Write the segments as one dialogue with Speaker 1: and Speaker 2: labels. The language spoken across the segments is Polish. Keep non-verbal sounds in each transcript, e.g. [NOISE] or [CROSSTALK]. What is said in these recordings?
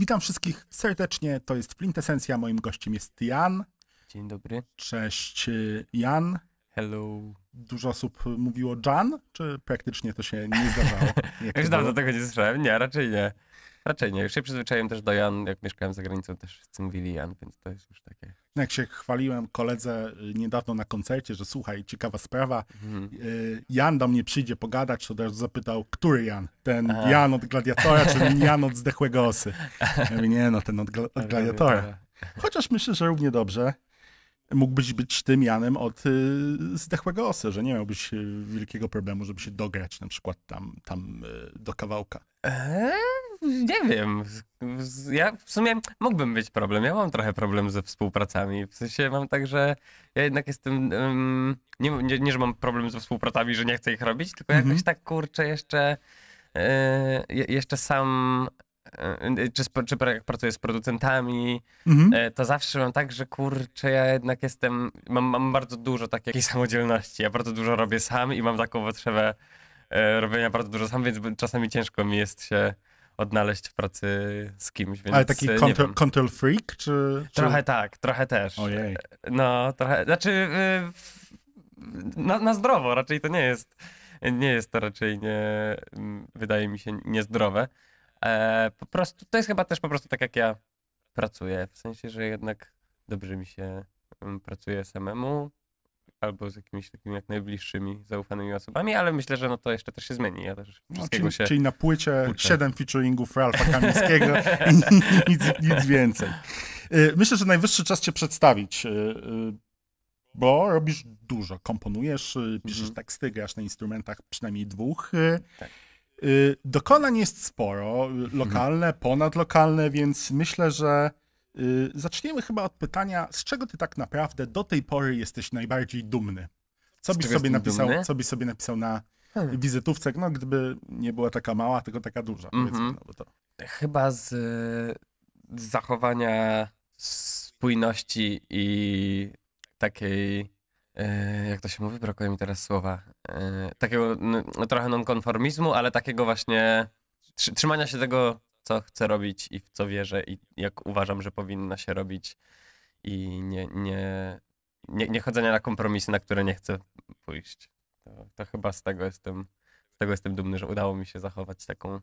Speaker 1: Witam wszystkich serdecznie, to jest Flintesencja, moim gościem jest Jan. Dzień dobry. Cześć y, Jan. Hello. Dużo osób mówiło Jan, czy praktycznie to się nie zdarzało? [LAUGHS] Już dawno
Speaker 2: tego nie słyszałem, nie, raczej nie. Raczej nie. Już się przyzwyczaiłem też do Jan. Jak mieszkałem za granicą, też wszyscy mówili Jan, więc to jest już
Speaker 1: takie... No jak się chwaliłem koledze y, niedawno na koncercie, że słuchaj, ciekawa sprawa, mhm. Y, Jan do mnie przyjdzie pogadać, to też zapytał, który Jan? Ten Jan od Gladiatora, czy ten [LAUGHS] Jan od Zdechłego Osy? Ja mówię, nie no, ten od, gla od Gladiatora. Chociaż myślę, że równie dobrze mógłbyś być tym Janem od y, zdechłego osy, że nie miałbyś y, wielkiego problemu, żeby się dograć na przykład tam, tam y, do kawałka. Eee? nie
Speaker 2: wiem. Ja w sumie mógłbym mieć problem. Ja mam trochę problem ze współpracami. W sensie mam tak, że ja jednak jestem. Um, nie, nie, nie, że mam problem ze współpracami, że nie chcę ich robić, tylko mhm. jakoś tak kurczę jeszcze. E, jeszcze sam e, e, czy, czy jak pracuję z producentami, mhm. to zawsze mam tak, że kurczę, ja jednak jestem, mam, mam bardzo dużo takiej [LAUGHS] samodzielności. Ja bardzo dużo robię sam i mam taką potrzebę robienia bardzo dużo sam, więc czasami ciężko mi jest się odnaleźć w pracy z kimś. Więc Ale taki control,
Speaker 1: control freak? Czy, Trochę tak, trochę też. Ojej.
Speaker 2: No, trochę, znaczy y, na, na zdrowo raczej to nie jest, nie jest to raczej nie, mm, wydaje mi się, niezdrowe. E, po prostu, to jest chyba też po prostu tak jak ja pracuję, w sensie, że jednak dobrze mi się mm, pracuje samemu, albo z jakimiś takimi jak najbliższymi, zaufanymi osobami, ale myślę, że no to jeszcze też się zmieni. Ja też no, czyli, się... czyli na
Speaker 1: płycie siedem 7 featuringów Ralfa Kamińskiego i [LAUGHS] nic, nic więcej. Y, myślę, że najwyższy czas cię przedstawić, y, y, bo robisz dużo. Komponujesz, piszesz mhm. teksty, grasz na instrumentach przynajmniej dwóch. Tak. Dokonań jest sporo, mhm. lokalne, mhm. ponadlokalne, więc myślę, że Y, zaczniemy chyba od pytania, z czego ty tak naprawdę do tej pory jesteś najbardziej dumny? Co byś sobie napisał, co byś sobie napisał na hmm. wizytówce, no gdyby nie była taka mała, tylko taka duża, mm
Speaker 2: -hmm. no, to... Chyba z, z zachowania spójności i takiej e, jak to się mówi, brakuje mi teraz słowa, e, takiego no, trochę nonkonformizmu, ale takiego właśnie trzymania się tego co chcę robić i w co wierzę i jak uważam, że powinno się robić i nie, nie, nie, nie chodzenia na kompromisy, na które nie chcę pójść. To, to, chyba z tego jestem z tego jestem dumny, że udało mi się zachować taką y,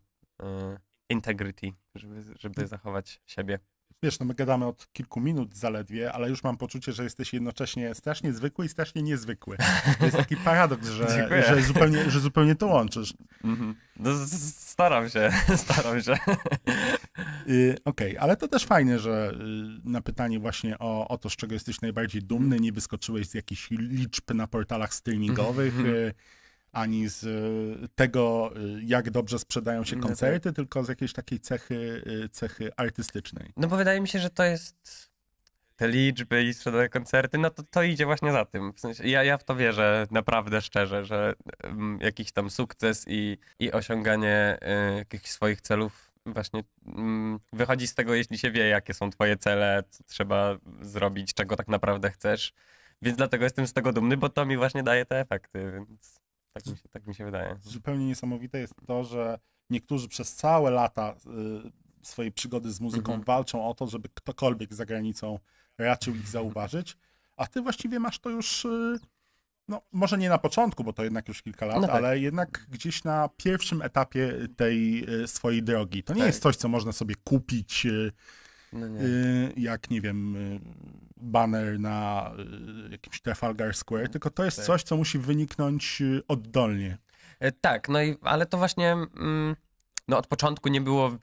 Speaker 2: integrity, żeby, żeby zachować siebie
Speaker 1: wiesz, no my gadamy od kilku minut zaledwie, ale już mam poczucie, że jesteś jednocześnie strasznie zwykły i strasznie niezwykły. To jest taki paradoks, że, że, zupełnie, że zupełnie to łączysz. Mhm. No, staram się, [LAUGHS] staram się. Y, okej, okay, ale to też fajne, że y, na pytanie właśnie o, o to, z czego jesteś najbardziej dumny, nie wyskoczyłeś z jakichś liczb na portalach streamingowych. Mm-hmm ani z e, tego, e, jak dobrze sprzedają się mhm. koncerty, tylko z jakiejś takiej cechy, e, cechy artystycznej. No bo wydaje mi się, że to jest
Speaker 2: te liczby i sprzedane koncerty, no to, to idzie właśnie za tym. W sensie ja, ja w to wierzę naprawdę szczerze, że um, jakiś tam sukces i, i osiąganie y, jakichś swoich celów właśnie um, wychodzi z tego, jeśli się wie, jakie są twoje cele, co trzeba zrobić, czego tak naprawdę chcesz. Więc dlatego jestem z tego dumny, bo to mi właśnie daje te efekty, więc... Tak mi, się, tak mi się wydaje.
Speaker 1: Zupełnie niesamowite jest to, że niektórzy przez całe lata y, swojej przygody z muzyką mhm. walczą o to, żeby ktokolwiek za granicą raczył ich zauważyć, a ty właściwie masz to już, y, no może nie na początku, bo to jednak już kilka lat, no tak. ale jednak gdzieś na pierwszym etapie tej y, swojej drogi. To nie tak. jest coś, co można sobie kupić y, no nie. Y, jak, nie wiem, y, banner na y, jakimś Trafalgar Square, tylko to jest tak. coś, co musi wyniknąć oddolnie.
Speaker 2: E, tak, no i, ale to właśnie, mm, no od początku nie było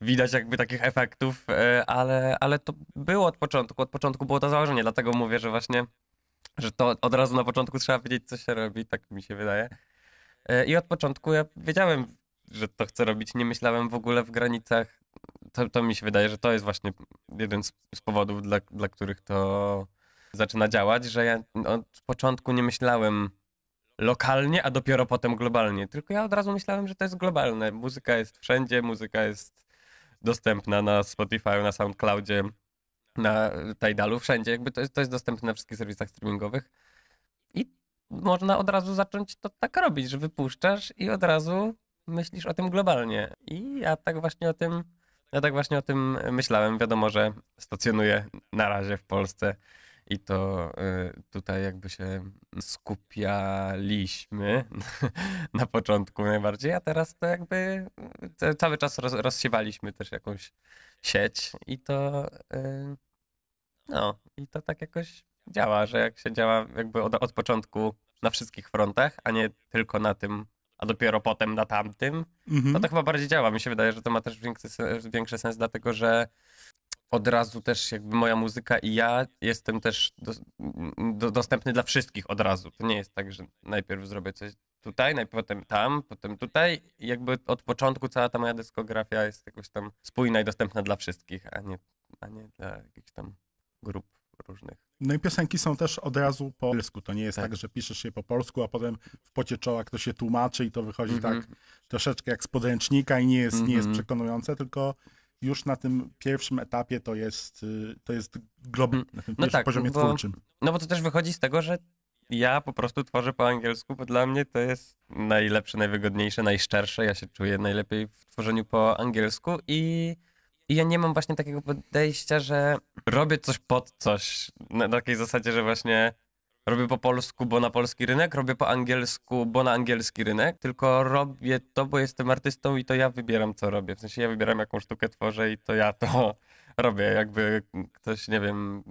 Speaker 2: widać jakby takich efektów, e, ale, ale to było od początku, od początku było to założenie, dlatego mówię, że właśnie, że to od razu na początku trzeba wiedzieć, co się robi, tak mi się wydaje. E, I od początku ja wiedziałem, że to chcę robić, nie myślałem w ogóle w granicach to, to mi się wydaje, że to jest właśnie jeden z, z powodów, dla, dla których to zaczyna działać, że ja od początku nie myślałem lokalnie, a dopiero potem globalnie. Tylko ja od razu myślałem, że to jest globalne. Muzyka jest wszędzie, muzyka jest dostępna na Spotify, na SoundCloudzie, na Tidalu, wszędzie. Jakby to to jest dostępne na wszystkich serwisach streamingowych. I można od razu zacząć to tak robić, że wypuszczasz i od razu myślisz o tym globalnie. I ja tak właśnie o tym ja tak właśnie o tym myślałem. Wiadomo, że stacjonuję na razie w Polsce i to y, tutaj jakby się skupialiśmy [LAUGHS] na początku najbardziej, a teraz to jakby y, cały czas rozsiewaliśmy też jakąś sieć i to y, no i to tak jakoś działa, że jak się działa jakby od, od początku na wszystkich frontach, a nie tylko na tym a dopiero potem na tamtym, mhm. no to chyba bardziej działa. Mi się wydaje, że to ma też większy, większy sens, dlatego że od razu też jakby moja muzyka i ja jestem też do, do, dostępny dla wszystkich od razu. To nie jest tak, że najpierw zrobię coś tutaj, najpierw potem tam, potem tutaj. jakby od początku cała ta moja dyskografia jest jakoś tam spójna i dostępna dla wszystkich, a nie, a nie dla jakichś tam grup różnych.
Speaker 1: No i piosenki są też od razu po polsku. To nie jest tak, tak że piszesz je po polsku, a potem w pocie czoła ktoś się tłumaczy i to wychodzi mm -hmm. tak troszeczkę jak z podręcznika i nie jest, mm -hmm. nie jest mhm. przekonujące, tylko już na tym pierwszym etapie to jest, y, to jest
Speaker 2: glob, mhm. na tym no tak, poziomie bo, twórczym. No bo to też wychodzi z tego, że ja po prostu tworzę po angielsku, bo dla mnie to jest najlepsze, najwygodniejsze, najszczersze. Ja się czuję najlepiej w tworzeniu po angielsku i, i ja nie mam właśnie takiego podejścia, że robię coś pod coś. Na takiej zasadzie, że właśnie robię po polsku, bo na polski rynek, robię po angielsku, bo na angielski rynek, tylko robię to, bo jestem artystą i to ja wybieram, co robię. W sensie ja wybieram, jaką sztukę tworzę i to ja to [LAUGHS] robię. Jakby ktoś, nie wiem,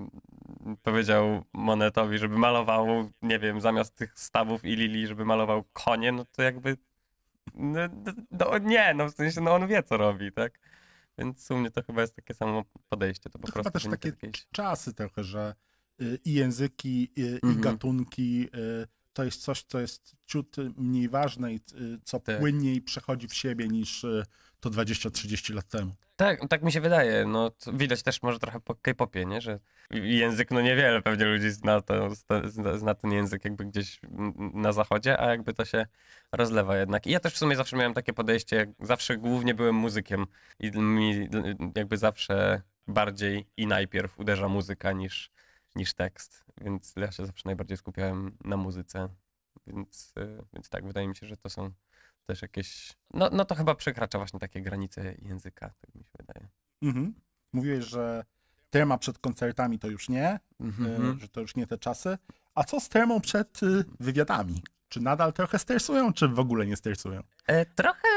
Speaker 2: powiedział Monetowi, żeby malował, nie wiem, zamiast tych stawów i lili, żeby malował konie, no to jakby no, no, no, nie, no w sensie, no on wie, co robi, tak? Więc u mnie to chyba jest takie samo podejście. To po to prostu też takie
Speaker 1: jakieś... czasy trochę, że y, i języki, y, i, mhm. i gatunki, y, to jest coś, co jest ciut mniej ważne i y, co tak. płynniej przechodzi w siebie niż y, to 20-30 lat temu.
Speaker 2: Tak, no tak mi się wydaje. No, widać też może trochę po K-popie, nie? że język, no niewiele pewnie ludzi zna, to, zna ten język jakby gdzieś na zachodzie, a jakby to się rozlewa jednak. I ja też w sumie zawsze miałem takie podejście, zawsze głównie byłem muzykiem i mi jakby zawsze bardziej i najpierw uderza muzyka niż, niż tekst więc ja się zawsze najbardziej skupiałem na muzyce. Więc, y, więc tak, wydaje mi się, że to są też jakieś. No, no to chyba przekracza właśnie takie granice języka, tak mi się wydaje.
Speaker 1: Mhm. Mówiłeś, że terma przed koncertami to już nie, mhm. Y, że to już nie te czasy. A co z termą przed y, wywiadami? Czy nadal trochę stersują, czy w ogóle nie stersują? E, trochę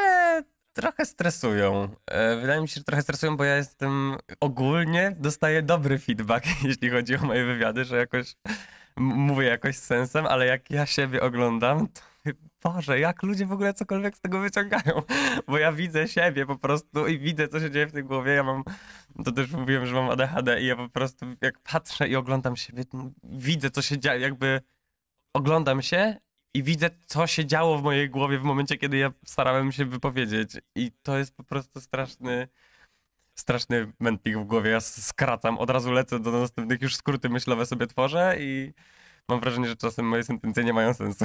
Speaker 1: Trochę
Speaker 2: stresują. E, wydaje mi się, że trochę stresują, bo ja jestem ogólnie, dostaję dobry feedback, [LAUGHS] jeśli chodzi o moje wywiady, że jakoś mówię jakoś z sensem, ale jak ja siebie oglądam, to Boże, jak ludzie w ogóle cokolwiek z tego wyciągają, [LAUGHS] bo ja widzę siebie po prostu i widzę, co się dzieje w tej głowie. Ja mam, to też mówiłem, że mam ADHD i ja po prostu jak patrzę i oglądam siebie, widzę, co się dzieje, jakby oglądam się i widzę, co się działo w mojej głowie w momencie, kiedy ja starałem się wypowiedzieć. I to jest po prostu straszny, straszny mętlik w głowie. Ja skracam, od razu lecę do następnych, już skróty myślowe sobie tworzę i mam wrażenie, że czasem moje sentencje nie mają
Speaker 1: sensu.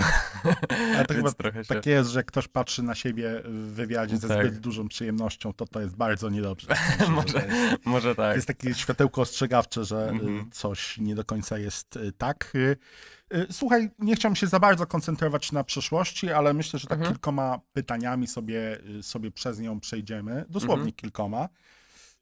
Speaker 1: A to [LAUGHS] trochę się... tak jest, że ktoś patrzy na siebie w wywiadzie ze tak. zbyt dużą przyjemnością, to to jest bardzo niedobrze. [LAUGHS] może, może tak. Jest takie światełko ostrzegawcze, że y, mhm. coś nie do końca jest y, tak. Y, słuchaj, nie chciałem się za bardzo koncentrować na przeszłości, ale myślę, że tak mhm. kilkoma pytaniami sobie, sobie przez nią przejdziemy. Dosłownie mhm. kilkoma.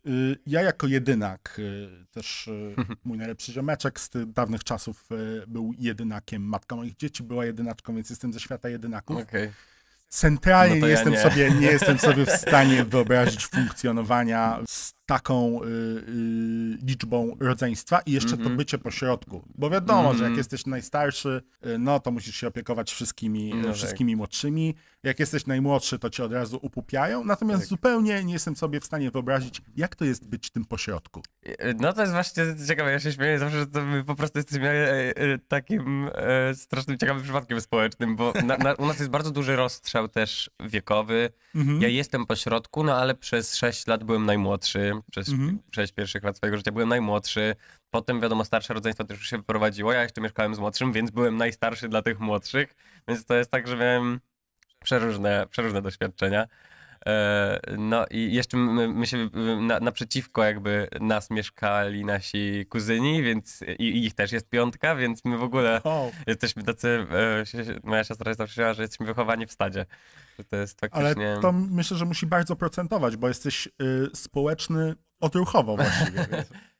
Speaker 1: Y, ja jako jedynak, y, też y, mhm. mój najlepszy ziomeczek z dawnych czasów był jedynakiem, matka moich dzieci była jedynaczką, więc jestem ze świata jedynaków. Okay centralnie no nie, ja jestem nie. Sobie, nie [LAUGHS] jestem sobie w stanie wyobrazić funkcjonowania z taką y, y, liczbą rodzeństwa i jeszcze mm -hmm. to mhm. bycie pośrodku. Bo wiadomo, mm -hmm. że jak mhm. jesteś najstarszy, y, no to musisz się opiekować wszystkimi, no y, tak. wszystkimi tak. młodszymi. Jak jesteś najmłodszy, to cię od razu upupiają. Natomiast tak. zupełnie nie jestem sobie w stanie wyobrazić, jak to jest być tym pośrodku.
Speaker 2: Y, no to jest właśnie ciekawe. Ja się śmieję zawsze, że to my po prostu jesteśmy e, e, takim e, strasznym ciekawym przypadkiem społecznym, bo na, na, u nas jest bardzo duży rozstrzał przedział też wiekowy. Mhm. Ja jestem po środku, no ale przez 6 lat byłem najmłodszy. Przez mhm. 6 pierwszych lat swojego życia byłem najmłodszy. Potem, wiadomo, starsze rodzeństwo też już się wyprowadziło. Ja jeszcze mieszkałem z młodszym, więc byłem najstarszy dla tych młodszych. Więc to jest tak, że miałem przeróżne, przeróżne doświadczenia. E, no i jeszcze my, my się na, naprzeciwko jakby nas mieszkali nasi kuzyni, więc i, ich też jest piątka, więc my w ogóle jesteśmy tacy, e, moja siostra jest zawsze że jesteśmy wychowani w stadzie. To jest faktycznie... Ale to
Speaker 1: myślę, że musi bardzo procentować, bo jesteś y, społeczny odruchowo właściwie. [LAUGHS]